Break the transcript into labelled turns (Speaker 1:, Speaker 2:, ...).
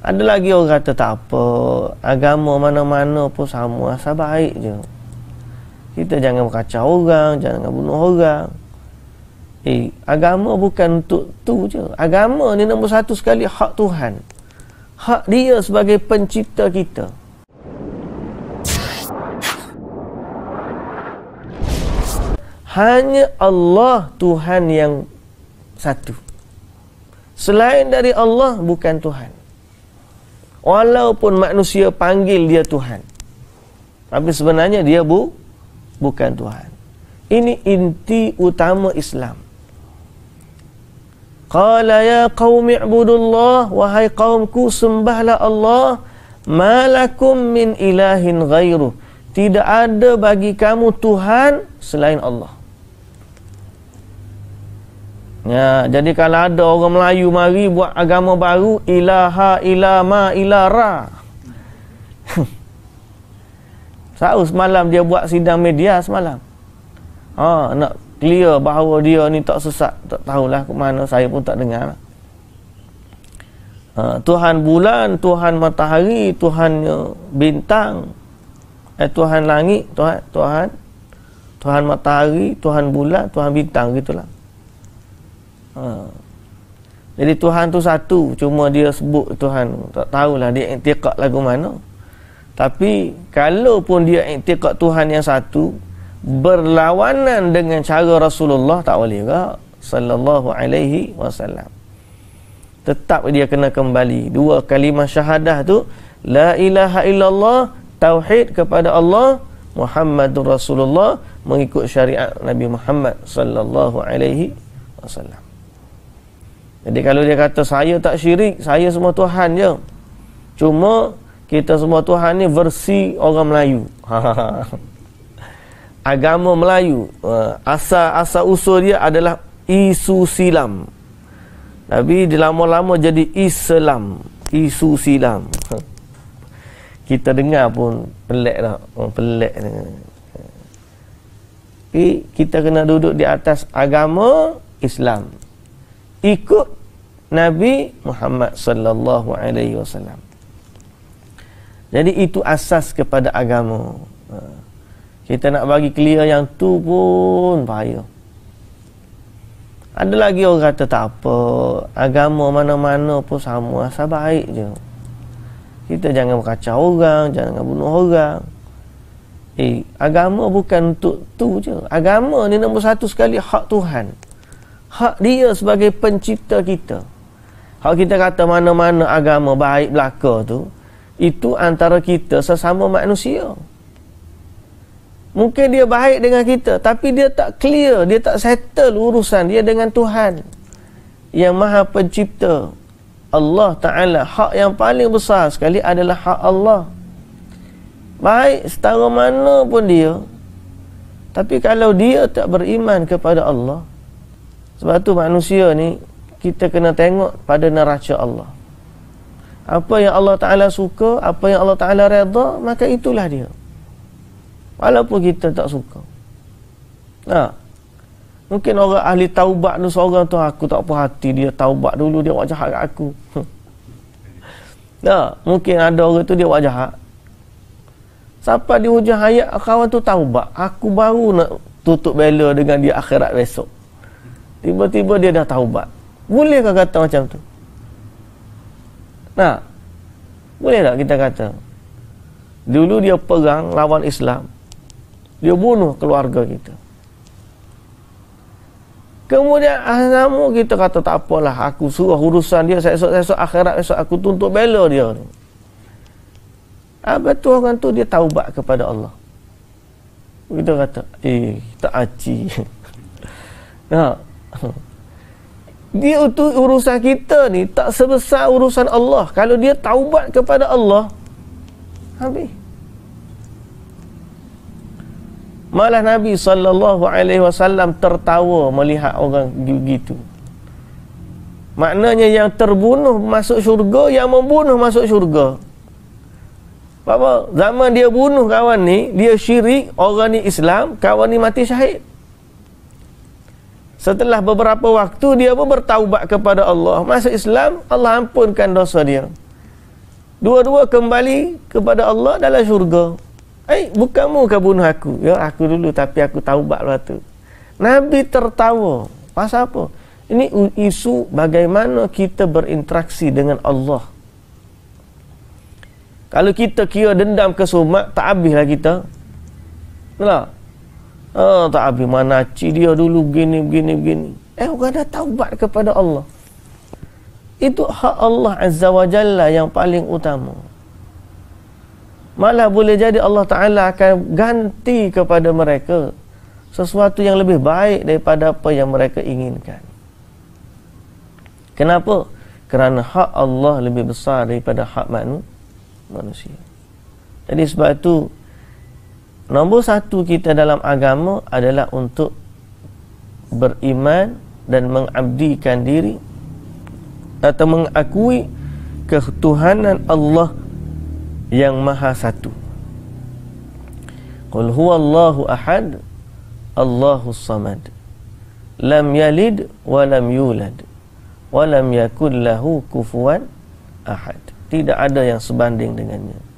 Speaker 1: Ada lagi orang kata tak apa Agama mana-mana pun sama Asal baik je Kita jangan berkacau orang Jangan bunuh orang Eh, agama bukan untuk tu je Agama ni nombor satu sekali hak Tuhan Hak dia sebagai pencipta kita Hanya Allah Tuhan yang satu Selain dari Allah bukan Tuhan walaupun manusia panggil dia Tuhan tapi sebenarnya dia bu bukan Tuhan ini inti utama Islam qala ya qaum i'budullah wahai kaumku sembahlah Allah malakum min ilahin ghairu tidak ada bagi kamu Tuhan selain Allah Ya, jadi kalau ada orang Melayu mari buat agama baru ilaha ilama ilara. Sahur semalam dia buat sidang media semalam. Ha, nak clear bahawa dia ni tak sesat, tak tahulah ke mana saya pun tak dengar. Ha, Tuhan bulan, Tuhan matahari, Tuhan ya bintang. Eh Tuhan langit, Tuhan, Tuhan. Tuhan matahari, Tuhan bulan, Tuhan bintang gitulah. Ha. Jadi Tuhan tu satu, cuma dia sebut Tuhan. Tak tahulah dia iktiqat lagu mana. Tapi kalau pun dia iktiqat Tuhan yang satu, berlawanan dengan cara Rasulullah tak boleh juga sallallahu alaihi wasallam. Tetap dia kena kembali dua kalimah syahadah tu la ilaha illallah tauhid kepada Allah Muhammad Rasulullah mengikut syariat Nabi Muhammad sallallahu alaihi wasallam. Jadi kalau dia kata saya tak syirik, saya semua Tuhan je. Cuma kita semua Tuhan ni versi orang Melayu. Agama Melayu. Asal-asal ha, usul dia adalah isu silam. Tapi dia lama-lama jadi Islam. Isu silam. kita dengar pun pelik lah. Oh, pelik ni. Tapi kita kena duduk di atas agama Islam ikut Nabi Muhammad sallallahu alaihi wasallam. Jadi itu asas kepada agama. Ha. Kita nak bagi clear yang tu pun bahaya. Ada lagi orang kata tak apa, agama mana-mana pun sama, asal baik je. Kita jangan berkacau orang, jangan bunuh orang. Eh, agama bukan untuk tu je. Agama ni nombor satu sekali hak Tuhan hak dia sebagai pencipta kita. Hak kita kata mana-mana agama baik belaka tu, itu antara kita sesama manusia. Mungkin dia baik dengan kita, tapi dia tak clear, dia tak settle urusan dia dengan Tuhan yang maha pencipta. Allah Ta'ala, hak yang paling besar sekali adalah hak Allah. Baik setara mana pun dia, tapi kalau dia tak beriman kepada Allah, sebab tu manusia ni kita kena tengok pada neraca Allah. Apa yang Allah Ta'ala suka, apa yang Allah Ta'ala redha, maka itulah dia. Walaupun kita tak suka. Ha. Mungkin orang ahli taubat tu seorang tu, aku tak puas hati dia taubat dulu, dia buat jahat kat aku. Ha. Mungkin ada orang tu dia buat jahat. Sampai di hujung hayat, kawan tu taubat. Aku baru nak tutup bela dengan dia akhirat besok tiba-tiba dia dah taubat. Bolehkah kata macam tu? Nah. Boleh tak kita kata? Dulu dia pegang lawan Islam. Dia bunuh keluarga kita. Kemudian ahlamu kita kata tak apalah aku suruh urusan dia esok-esok akhirat esok aku tuntut bela dia ni. Apa tu orang tu dia taubat kepada Allah. Kita kata, eh tak aci. nah, Dia itu urusan kita ni tak sebesar urusan Allah. Kalau dia taubat kepada Allah, habis. Malah Nabi sallallahu alaihi wasallam tertawa melihat orang begitu. Maknanya yang terbunuh masuk syurga, yang membunuh masuk syurga. Apa? Zaman dia bunuh kawan ni, dia syirik, orang ni Islam, kawan ni mati syahid. Setelah beberapa waktu dia pun bertaubat kepada Allah. Masuk Islam, Allah ampunkan dosa dia. Dua-dua kembali kepada Allah dalam syurga. Eh, bukanmu kau bunuh aku. Ya, aku dulu tapi aku taubat lah tu. Nabi tertawa. Pasal apa? Ini isu bagaimana kita berinteraksi dengan Allah. Kalau kita kira dendam ke sumak, tak habislah kita. Nampak? Oh, tak habis mana aci dia dulu begini, begini, begini. Eh, orang dah taubat kepada Allah. Itu hak Allah Azza wa Jalla yang paling utama. Malah boleh jadi Allah Ta'ala akan ganti kepada mereka sesuatu yang lebih baik daripada apa yang mereka inginkan. Kenapa? Kerana hak Allah lebih besar daripada hak manusia. Jadi sebab itu, Nombor satu kita dalam agama adalah untuk beriman dan mengabdikan diri atau mengakui ketuhanan Allah yang maha satu. Qul Allahu ahad, Allahu samad. Lam yalid wa lam yulad wa lam yakul lahu kufuwan ahad. Tidak ada yang sebanding dengannya.